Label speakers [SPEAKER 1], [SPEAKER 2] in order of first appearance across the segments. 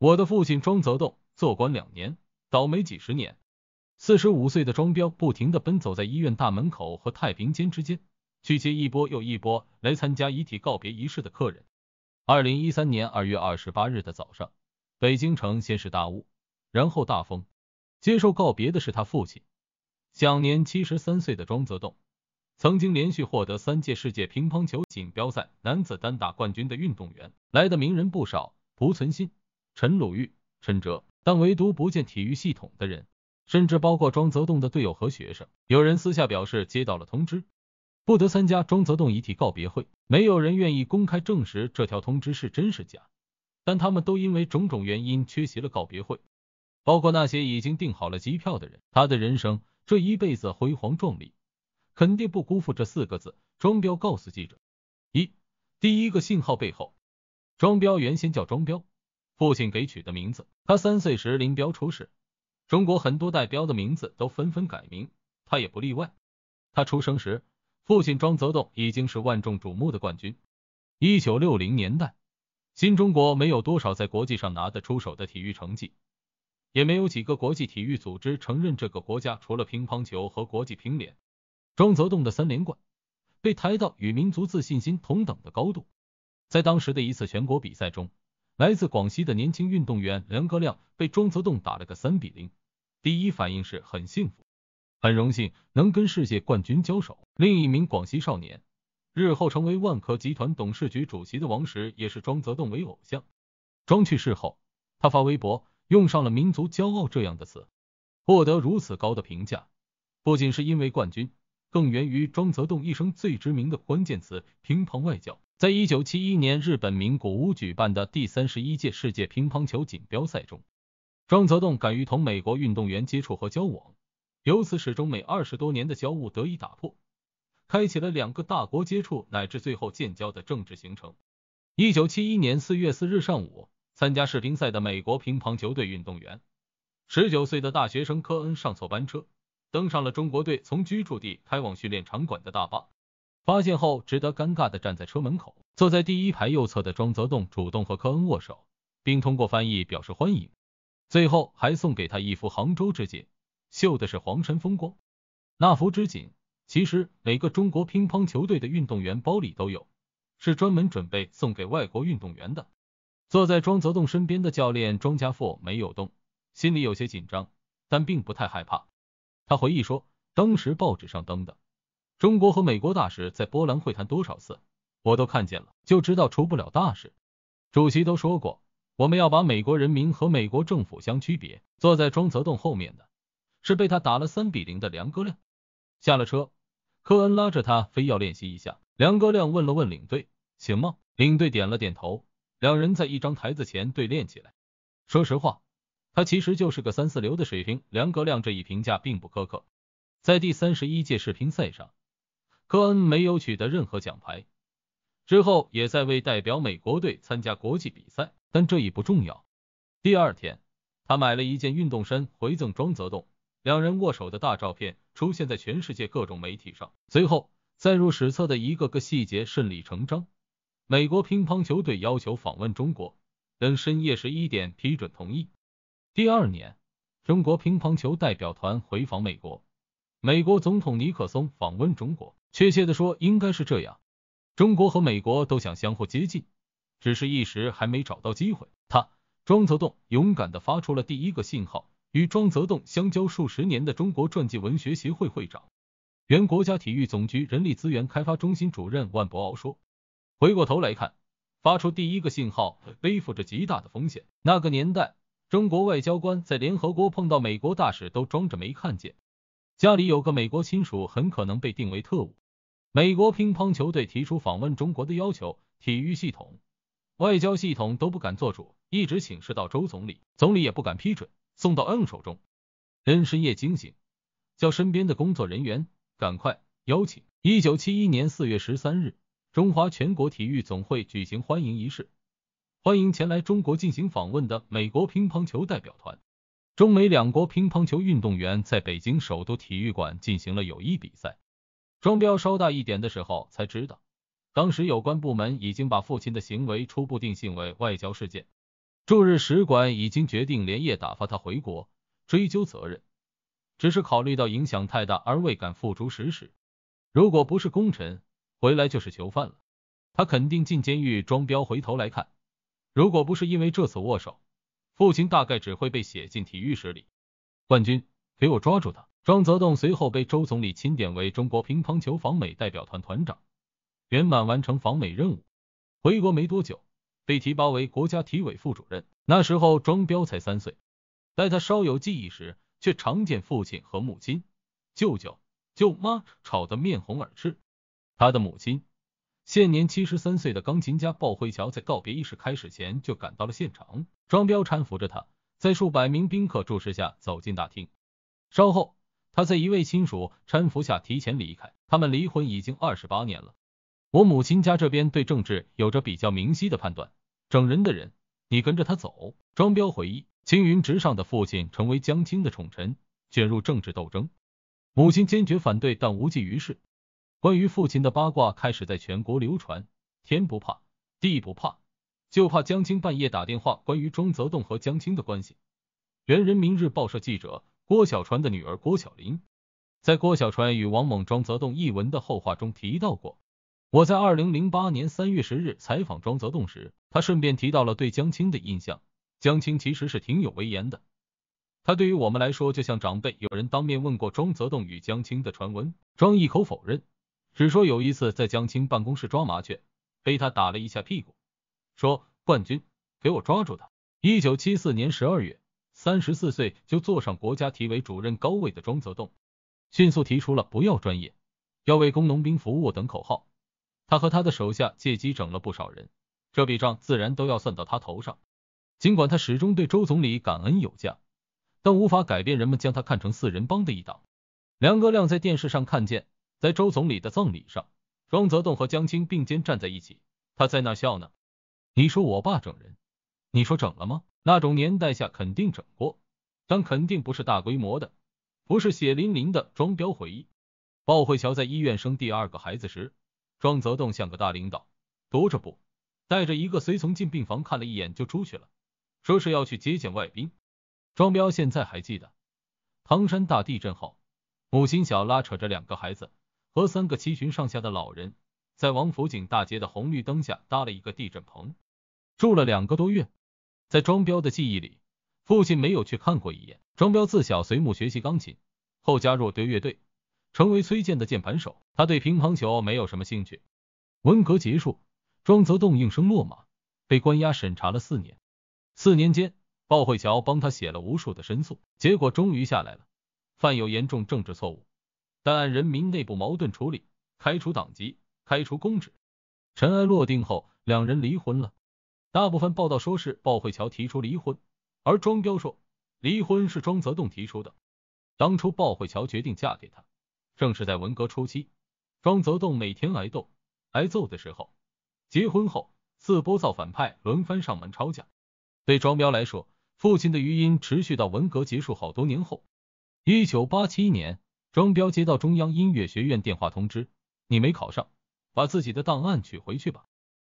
[SPEAKER 1] 我的父亲庄泽栋做官两年，倒霉几十年。四十五岁的庄彪不停地奔走在医院大门口和太平间之间，去接一波又一波来参加遗体告别仪式的客人。二零一三年二月二十八日的早上，北京城先是大雾，然后大风。接受告别的是他父亲，享年七十三岁的庄泽栋，曾经连续获得三届世界乒乓球锦标赛男子单打冠军的运动员。来的名人不少，濮存昕。陈鲁豫、陈哲，但唯独不见体育系统的人，甚至包括庄泽栋的队友和学生。有人私下表示接到了通知，不得参加庄泽栋遗体告别会。没有人愿意公开证实这条通知是真是假，但他们都因为种种原因缺席了告别会，包括那些已经订好了机票的人。他的人生这一辈子辉煌壮丽，肯定不辜负这四个字。庄彪告诉记者，一第一个信号背后，庄彪原先叫庄彪。父亲给取的名字。他三岁时，林彪出世，中国很多代彪”的名字都纷纷改名，他也不例外。他出生时，父亲庄则栋已经是万众瞩目的冠军。一九六零年代，新中国没有多少在国际上拿得出手的体育成绩，也没有几个国际体育组织承认这个国家。除了乒乓球和国际乒联，庄则栋的三连冠被抬到与民族自信心同等的高度。在当时的一次全国比赛中。来自广西的年轻运动员梁戈亮被庄则栋打了个三比零，第一反应是很幸福，很荣幸能跟世界冠军交手。另一名广西少年，日后成为万科集团董事局主席的王石，也是庄则栋为偶像。庄去世后，他发微博用上了“民族骄傲”这样的词，获得如此高的评价，不仅是因为冠军，更源于庄则栋一生最知名的关键词——乒乓外交。在一九七一年日本名古屋举办的第三十一届世界乒乓球锦标赛中，庄则栋敢于同美国运动员接触和交往，由此使中美二十多年的交恶得以打破，开启了两个大国接触乃至最后建交的政治形成。一九七一年四月四日上午，参加世乒赛的美国乒乓球队运动员，十九岁的大学生科恩上错班车，登上了中国队从居住地开往训练场馆的大巴。发现后，只得尴尬的站在车门口。坐在第一排右侧的庄则栋主动和科恩握手，并通过翻译表示欢迎，最后还送给他一幅杭州织锦，绣的是黄山风光。那幅织锦其实每个中国乒乓球队的运动员包里都有，是专门准备送给外国运动员的。坐在庄则栋身边的教练庄家富没有动，心里有些紧张，但并不太害怕。他回忆说，当时报纸上登的。中国和美国大使在波兰会谈多少次，我都看见了，就知道出不了大事。主席都说过，我们要把美国人民和美国政府相区别。坐在庄泽栋后面的是被他打了三比零的梁戈亮。下了车，科恩拉着他非要练习一下。梁戈亮问了问领队，行吗？领队点了点头。两人在一张台子前对练起来。说实话，他其实就是个三四流的水平。梁戈亮这一评价并不苛刻，在第三十一届世乒赛上。科恩没有取得任何奖牌，之后也在为代表美国队参加国际比赛，但这已不重要。第二天，他买了一件运动衫回赠庄则栋，两人握手的大照片出现在全世界各种媒体上。随后载入史册的一个个细节顺理成章。美国乒乓球队要求访问中国，等深夜十一点批准同意。第二年，中国乒乓球代表团回访美国，美国总统尼克松访问中国。确切的说，应该是这样。中国和美国都想相互接近，只是一时还没找到机会。他庄泽栋勇敢的发出了第一个信号。与庄泽栋相交数十年的中国传记文学协会会长、原国家体育总局人力资源开发中心主任万博敖说：“回过头来看，发出第一个信号背负着极大的风险。那个年代，中国外交官在联合国碰到美国大使都装着没看见。”家里有个美国亲属，很可能被定为特务。美国乒乓球队提出访问中国的要求，体育系统、外交系统都不敢做主，一直请示到周总理，总理也不敢批准，送到恩手中。恩深夜惊醒，叫身边的工作人员赶快邀请。一九七一年四月十三日，中华全国体育总会举行欢迎仪式，欢迎前来中国进行访问的美国乒乓球代表团。中美两国乒乓球运动员在北京首都体育馆进行了友谊比赛。庄彪稍大一点的时候才知道，当时有关部门已经把父亲的行为初步定性为外交事件，驻日使馆已经决定连夜打发他回国追究责任，只是考虑到影响太大而未敢付诸实施。如果不是功臣，回来就是囚犯了，他肯定进监狱。庄彪回头来看，如果不是因为这次握手。父亲大概只会被写进体育史里。冠军，给我抓住他！庄则栋随后被周总理钦点为中国乒乓球访美代表团团长，圆满完成访美任务。回国没多久，被提拔为国家体委副主任。那时候庄彪才三岁，待他稍有记忆时，却常见父亲和母亲、舅舅、舅妈吵得面红耳赤。他的母亲。现年七十三岁的钢琴家鲍辉桥在告别仪式开始前就赶到了现场，庄彪搀扶着他，在数百名宾客注视下走进大厅。稍后，他在一位亲属搀扶下提前离开。他们离婚已经二十八年了。我母亲家这边对政治有着比较明晰的判断，整人的人，你跟着他走。庄彪回忆，青云直上的父亲成为江青的宠臣，卷入政治斗争，母亲坚决反对，但无济于事。关于父亲的八卦开始在全国流传，天不怕地不怕，就怕江青半夜打电话。关于庄泽栋和江青的关系，原《人民日报》社记者郭小川的女儿郭小林，在郭小川与王猛、庄泽栋一文的后话中提到过，我在二零零八年三月十日采访庄泽栋时，他顺便提到了对江青的印象，江青其实是挺有威严的，他对于我们来说就像长辈。有人当面问过庄泽栋与江青的传闻，庄一口否认。只说有一次在江青办公室抓麻雀，被他打了一下屁股。说冠军，给我抓住他。一九七四年十二月，三十四岁就坐上国家体委主任高位的庄则栋，迅速提出了不要专业，要为工农兵服务等口号。他和他的手下借机整了不少人，这笔账自然都要算到他头上。尽管他始终对周总理感恩有加，但无法改变人们将他看成四人帮的一党。梁哥亮在电视上看见。在周总理的葬礼上，庄则栋和江青并肩站在一起，他在那笑呢。你说我爸整人，你说整了吗？那种年代下肯定整过，但肯定不是大规模的，不是血淋淋的。庄彪回忆，鲍慧乔在医院生第二个孩子时，庄则栋像个大领导，踱着步，带着一个随从进病房看了一眼就出去了，说是要去接见外宾。庄彪现在还记得，唐山大地震后，母亲小拉扯着两个孩子。和三个七旬上下的老人在王府井大街的红绿灯下搭了一个地震棚，住了两个多月。在庄彪的记忆里，父亲没有去看过一眼。庄彪自小随母学习钢琴，后加入对乐队，成为崔健的键盘手。他对乒乓球没有什么兴趣。文革结束，庄则栋应声落马，被关押审查了四年。四年间，鲍慧桥帮他写了无数的申诉，结果终于下来了，犯有严重政治错误。但按人民内部矛盾处理，开除党籍，开除公职。尘埃落定后，两人离婚了。大部分报道说是鲍慧乔提出离婚，而庄彪说离婚是庄则栋提出的。当初鲍慧乔决定嫁给他，正是在文革初期。庄则栋每天挨斗挨揍的时候，结婚后四波造反派轮番上门抄家。对庄彪来说，父亲的余音持续到文革结束好多年后，一九八七年。庄彪接到中央音乐学院电话通知，你没考上，把自己的档案取回去吧。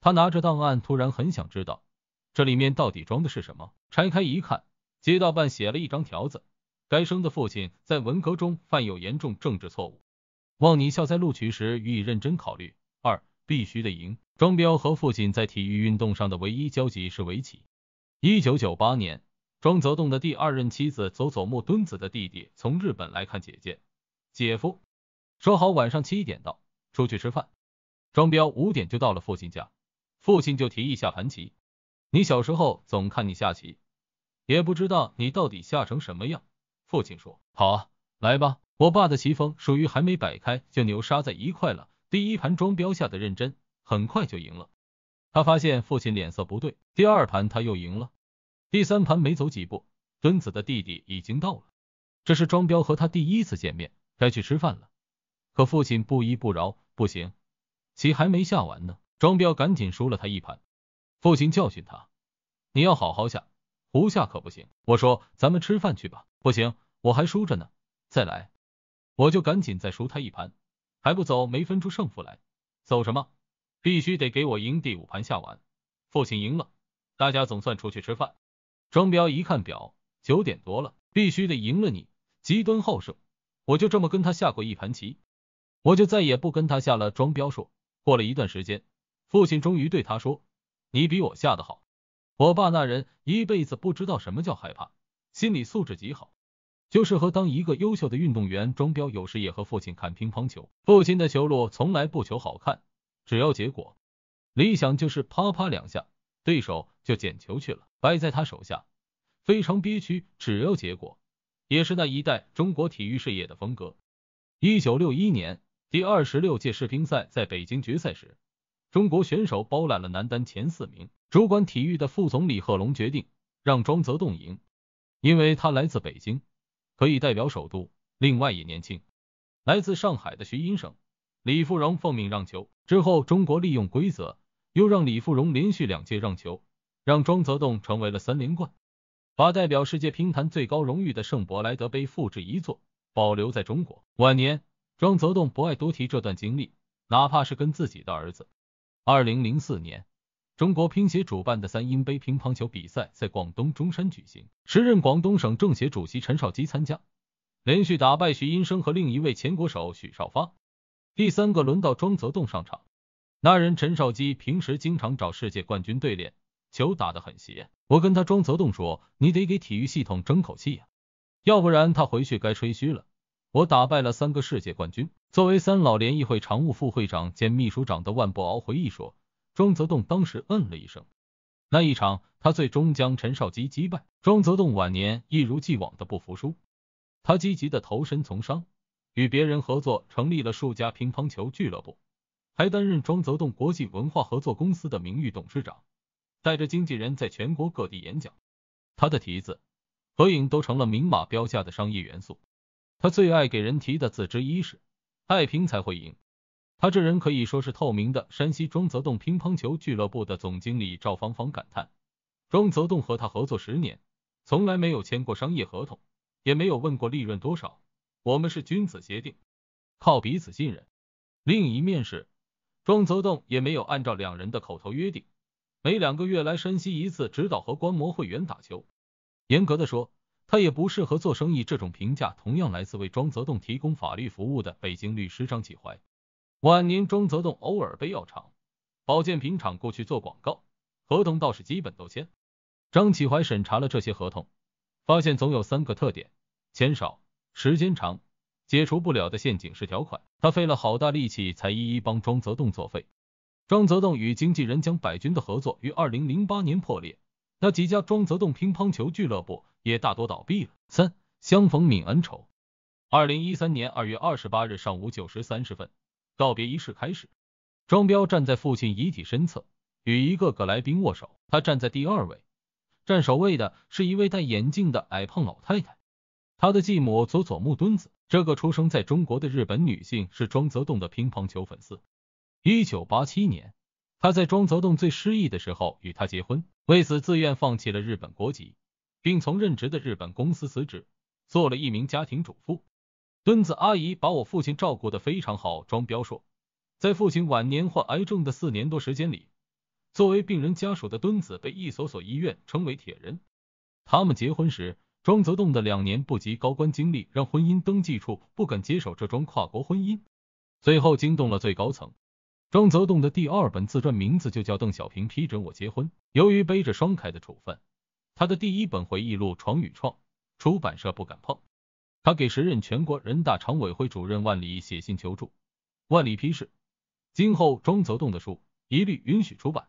[SPEAKER 1] 他拿着档案，突然很想知道这里面到底装的是什么。拆开一看，街道办写了一张条子：该生的父亲在文革中犯有严重政治错误，望你校在录取时予以认真考虑。二必须得赢。庄彪和父亲在体育运动上的唯一交集是围棋。一九九八年，庄泽栋的第二任妻子佐佐木敦子的弟弟从日本来看姐姐。姐夫说好晚上七点到出去吃饭，庄彪五点就到了父亲家，父亲就提议下盘棋。你小时候总看你下棋，也不知道你到底下成什么样。父亲说好啊，来吧。我爸的棋风属于还没摆开就牛杀在一块了。第一盘庄彪下的认真，很快就赢了。他发现父亲脸色不对，第二盘他又赢了。第三盘没走几步，墩子的弟弟已经到了，这是庄彪和他第一次见面。该去吃饭了，可父亲不依不饶，不行，棋还没下完呢。庄彪赶紧输了他一盘，父亲教训他，你要好好下，不下可不行。我说咱们吃饭去吧，不行，我还输着呢，再来，我就赶紧再输他一盘，还不走，没分出胜负来，走什么？必须得给我赢第五盘下完。父亲赢了，大家总算出去吃饭。庄彪一看表，九点多了，必须得赢了你，极端好胜。我就这么跟他下过一盘棋，我就再也不跟他下了。庄彪说，过了一段时间，父亲终于对他说，你比我下的好。我爸那人一辈子不知道什么叫害怕，心理素质极好，就适合当一个优秀的运动员。庄彪有时也和父亲看乒乓球，父亲的球路从来不求好看，只要结果，理想就是啪啪两下，对手就捡球去了，败在他手下非常憋屈，只要结果。也是那一代中国体育事业的风格。一九六一年第二十六届世乒赛在北京决赛时，中国选手包揽了男单前四名。主管体育的副总理贺龙决定让庄则栋赢，因为他来自北京，可以代表首都。另外也年轻，来自上海的徐寅生、李富荣奉命让球。之后，中国利用规则又让李富荣连续两届让球，让庄则栋成为了三连冠。把代表世界乒坛最高荣誉的圣伯莱德杯复制一座，保留在中国。晚年，庄则栋不爱多提这段经历，哪怕是跟自己的儿子。二零零四年，中国乒协主办的三英杯乒乓球比赛在广东中山举行，时任广东省政协主席陈少基参加，连续打败徐寅生和另一位前国手许绍发。第三个轮到庄则栋上场，那人陈少基平时经常找世界冠军对练。球打得很斜，我跟他庄泽栋说：“你得给体育系统争口气呀，要不然他回去该吹嘘了。”我打败了三个世界冠军。作为三老联谊会常务副会长兼秘书长的万伯敖回忆说：“庄泽栋当时嗯了一声。”那一场，他最终将陈少基击败。庄泽栋晚年一如既往的不服输，他积极的投身从商，与别人合作成立了数家乒乓球俱乐部，还担任庄泽栋国际文化合作公司的名誉董事长。带着经纪人在全国各地演讲，他的蹄子、合影都成了明码标价的商业元素。他最爱给人提的字之一是“爱拼才会赢”。他这人可以说是透明的。山西庄则栋乒乓球俱乐部的总经理赵芳芳感叹：“庄则栋和他合作十年，从来没有签过商业合同，也没有问过利润多少，我们是君子协定，靠彼此信任。”另一面是，庄则栋也没有按照两人的口头约定。每两个月来山西一次，指导和观摩会员打球。严格的说，他也不适合做生意。这种评价同样来自为庄则栋提供法律服务的北京律师张启怀。晚年，庄则栋偶尔被药厂、保健品厂过去做广告，合同倒是基本都签。张启怀审查了这些合同，发现总有三个特点：签少、时间长、解除不了的陷阱式条款。他费了好大力气，才一一帮庄则栋作废。庄则栋与经纪人江百军的合作于二零零八年破裂，那几家庄则栋乒乓球俱乐部也大多倒闭了。三相逢泯恩仇。二零一三年二月二十八日上午九时三十分，告别仪式开始。庄彪站在父亲遗体身侧，与一个个来宾握手。他站在第二位，站首位的是一位戴眼镜的矮胖老太太，她的继母佐佐木敦子。这个出生在中国的日本女性是庄则栋的乒乓球粉丝。一九八七年，他在庄则栋最失意的时候与他结婚，为此自愿放弃了日本国籍，并从任职的日本公司辞职，做了一名家庭主妇。墩子阿姨把我父亲照顾的非常好。庄彪说，在父亲晚年患癌症的四年多时间里，作为病人家属的墩子被一所所医院称为“铁人”。他们结婚时，庄则栋的两年不及高官经历让婚姻登记处不敢接手这桩跨国婚姻，最后惊动了最高层。庄泽栋的第二本自传名字就叫《邓小平批准我结婚》。由于背着双凯的处分，他的第一本回忆录《闯与创》出版社不敢碰。他给时任全国人大常委会主任万里写信求助，万里批示：今后庄泽栋的书一律允许出版。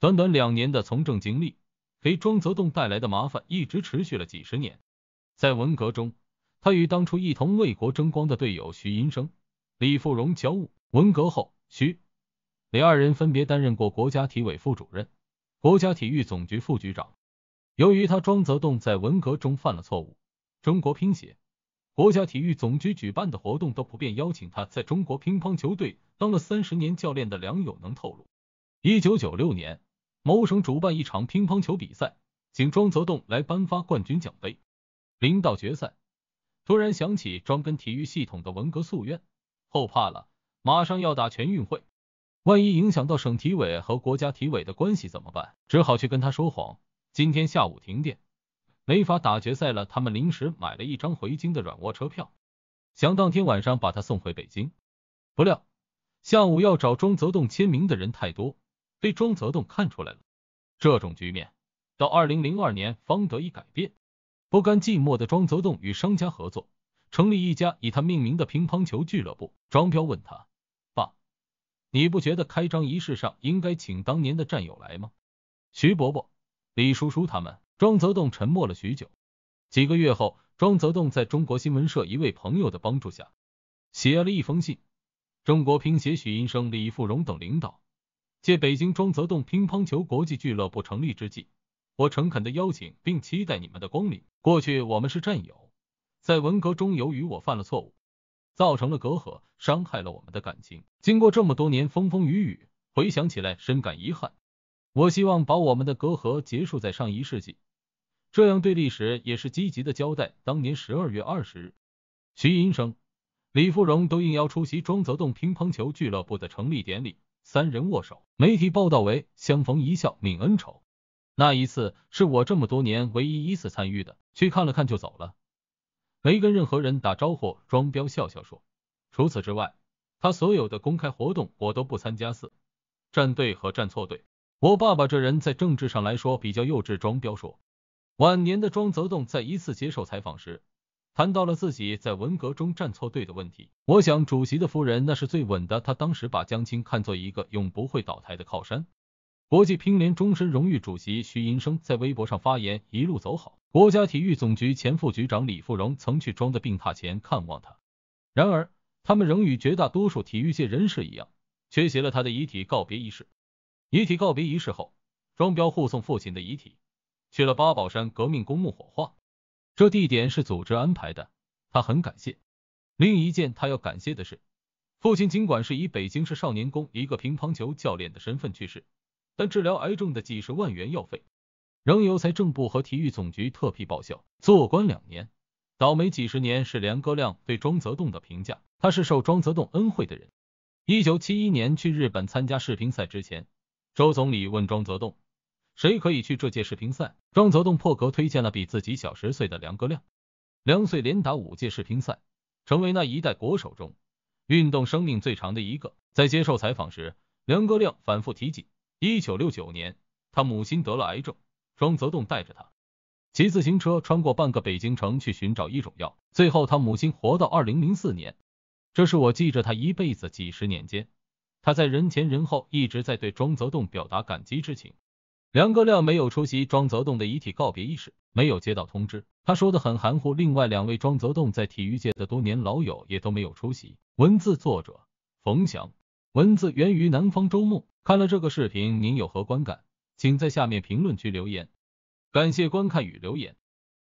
[SPEAKER 1] 短短两年的从政经历，给庄泽栋带来的麻烦一直持续了几十年。在文革中，他与当初一同为国争光的队友徐寅生、李富荣交恶。文革后，徐。李二人分别担任过国家体委副主任、国家体育总局副局长。由于他庄则栋在文革中犯了错误，中国乒协、国家体育总局举办的活动都不便邀请他。在中国乒乓球队当了三十年教练的梁友能透露，一九九六年某省主办一场乒乓球比赛，请庄则栋来颁发冠军奖杯。临到决赛，突然想起庄跟体育系统的文革夙愿，后怕了，马上要打全运会。万一影响到省体委和国家体委的关系怎么办？只好去跟他说谎。今天下午停电，没法打决赛了。他们临时买了一张回京的软卧车票，想当天晚上把他送回北京。不料下午要找庄泽栋签名的人太多，被庄泽栋看出来了。这种局面到二零零二年方得以改变。不甘寂寞的庄泽栋与商家合作，成立一家以他命名的乒乓球俱乐部。庄彪问他。你不觉得开张仪式上应该请当年的战友来吗？徐伯伯、李叔叔他们。庄则栋沉默了许久。几个月后，庄则栋在中国新闻社一位朋友的帮助下，写了一封信。中国乒协许银生、李富荣等领导，借北京庄则栋乒乓球国际俱乐部成立之际，我诚恳的邀请并期待你们的光临。过去我们是战友，在文革中由于我犯了错误。造成了隔阂，伤害了我们的感情。经过这么多年风风雨雨，回想起来深感遗憾。我希望把我们的隔阂结束在上一世纪，这样对历史也是积极的交代。当年十二月二十日，徐寅生、李富荣都应邀出席庄则栋乒乓球俱乐部的成立典礼，三人握手。媒体报道为“相逢一笑泯恩仇”。那一次是我这么多年唯一一次参与的，去看了看就走了。没跟任何人打招呼，庄彪笑笑说：“除此之外，他所有的公开活动我都不参加。四站队和站错队，我爸爸这人在政治上来说比较幼稚。”庄彪说。晚年的庄泽栋在一次接受采访时，谈到了自己在文革中站错队的问题。我想主席的夫人那是最稳的，他当时把江青看作一个永不会倒台的靠山。国际乒联终身荣誉主席徐寅生在微博上发言：一路走好。国家体育总局前副局长李富荣曾去庄的病榻前看望他，然而他们仍与绝大多数体育界人士一样，缺席了他的遗体告别仪式。遗体告别仪式后，庄彪护送父亲的遗体去了八宝山革命公墓火化，这地点是组织安排的，他很感谢。另一件他要感谢的是，父亲尽管是以北京市少年宫一个乒乓球教练的身份去世，但治疗癌症的几十万元药费。仍由财政部和体育总局特批报销。做官两年，倒霉几十年，是梁戈亮对庄则栋的评价。他是受庄则栋恩惠的人。一九七一年去日本参加世乒赛之前，周总理问庄则栋：“谁可以去这届世乒赛？”庄则栋破格推荐了比自己小十岁的梁戈亮。梁岁连打五届世乒赛，成为那一代国手中运动生命最长的一个。在接受采访时，梁戈亮反复提及，一九六九年他母亲得了癌症。庄则栋带着他骑自行车穿过半个北京城去寻找一种药，最后他母亲活到二零零四年。这是我记着他一辈子几十年间，他在人前人后一直在对庄则栋表达感激之情。梁格亮没有出席庄则栋的遗体告别仪式，没有接到通知，他说的很含糊。另外两位庄则栋在体育界的多年老友也都没有出席。文字作者：冯翔，文字源于《南方周末》。看了这个视频，您有何观感？请在下面评论区留言，感谢观看与留言。